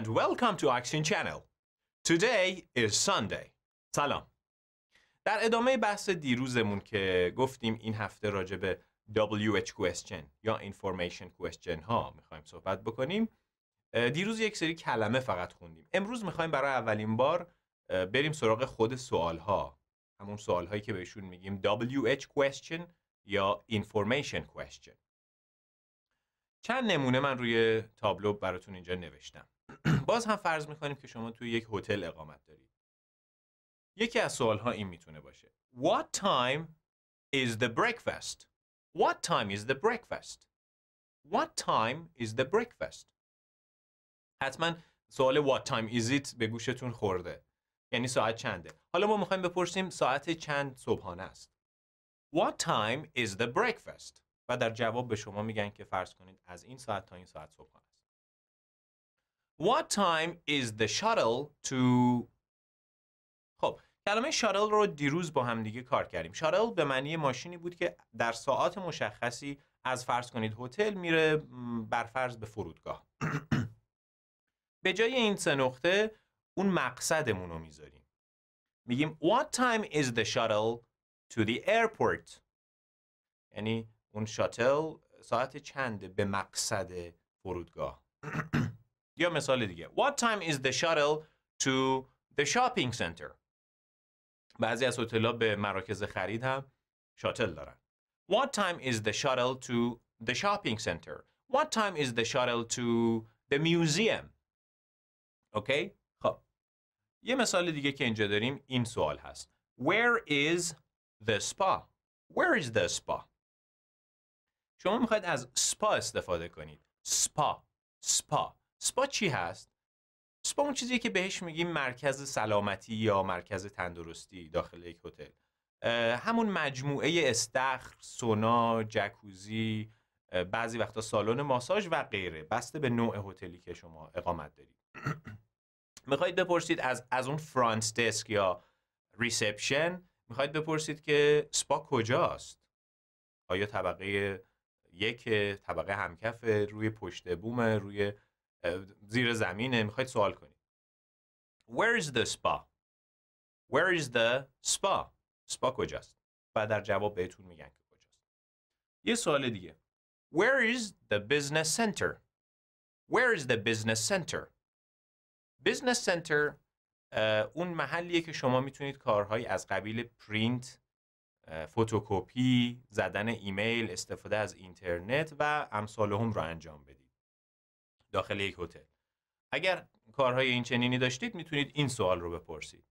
and welcome to Action Channel. Today is Sunday. سلام. در ادامه بحث دیروزمون که گفتیم این هفته راجع به WH question یا information question ها میخوایم صحبت بکنیم دیروز یک سری کلمه فقط خوندیم امروز میخوایم برای اولین بار بریم سراغ خود سوال ها همون سوال هایی که بهشون میگیم WH question یا information question چند نمونه من روی تابلو براتون اینجا نوشتم باز هم فرض میکنیم که شما توی یک هتل اقامت دارید یکی از سوال ها این میتونه باشه What time is the breakfast? What time is the breakfast? What time is the breakfast? حتما سوال what time is it به گوشتون خورده یعنی ساعت چنده حالا ما میخوایم بپرسیم ساعت چند صبحانه است What time is the breakfast? و در جواب به شما میگن که فرض کنید از این ساعت تا این ساعت صبحانه What time is the shuttle to خب کلمه شاتل رو دیروز با هم دیگه کار کردیم شاتل به معنی ماشینی بود که در ساعات مشخصی از فرض کنید هتل میره بر فرض به فرودگاه به جای این سه نقطه اون مقصدمون رو میذاریم میگیم what time is the shuttle to the airport یعنی اون شاتل ساعت چنده به مقصد فرودگاه یا مثال دیگه What time is the shuttle to the shopping center بعضی از هتل‌ها به مراکز خرید هم شاتل دارن What time is the shuttle to the shopping center What time is the shuttle to the museum اوکی خب یه مثال دیگه که اینجا داریم این سوال هست Where is the spa Where is the spa شما میخواید از spa استفاده کنید Spa. Spa. سپا چی هست؟ سپا اون چیزی که بهش میگیم مرکز سلامتی یا مرکز تندرستی داخل یک هتل همون مجموعه استخر، سونا، جکوزی، بعضی وقتا سالن ماساژ و غیره بسته به نوع هتلی که شما اقامت دارید میخواید بپرسید از از اون فرانس دسک یا ریسپشن میخواید بپرسید که سپا کجاست آیا طبقه یک طبقه همکف روی پشت بومه، روی زیر زمینه میخواید سوال کنید Where is the spa? Where is the spa? سپا کجاست؟ و در جواب بهتون میگن که کجاست. یه سوال دیگه. Where is the business center? Where is the business center? Business center uh, اون محلیه که شما میتونید کارهایی از قبیل پرینت، فتوکپی، uh, زدن ایمیل، استفاده از اینترنت و امثال هم را انجام بدید. داخل یک هتل اگر کارهای این چنینی داشتید میتونید این سوال رو بپرسید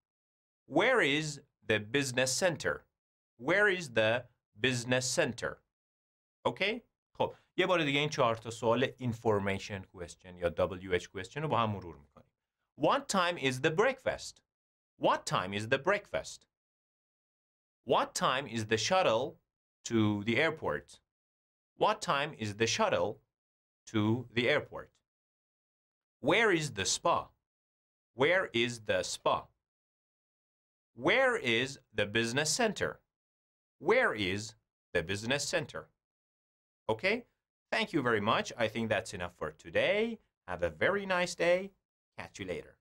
Where is the business center? Where is the business center? اوکی؟ خب یه بار دیگه این چهار تا سوال information question یا WH question رو با هم مرور میکنیم. What time is the breakfast? What time is the breakfast? What time is the shuttle to the airport? What time is the shuttle to the airport? Where is the spa? Where is the spa? Where is the business center? Where is the business center? Okay, thank you very much. I think that's enough for today. Have a very nice day. Catch you later.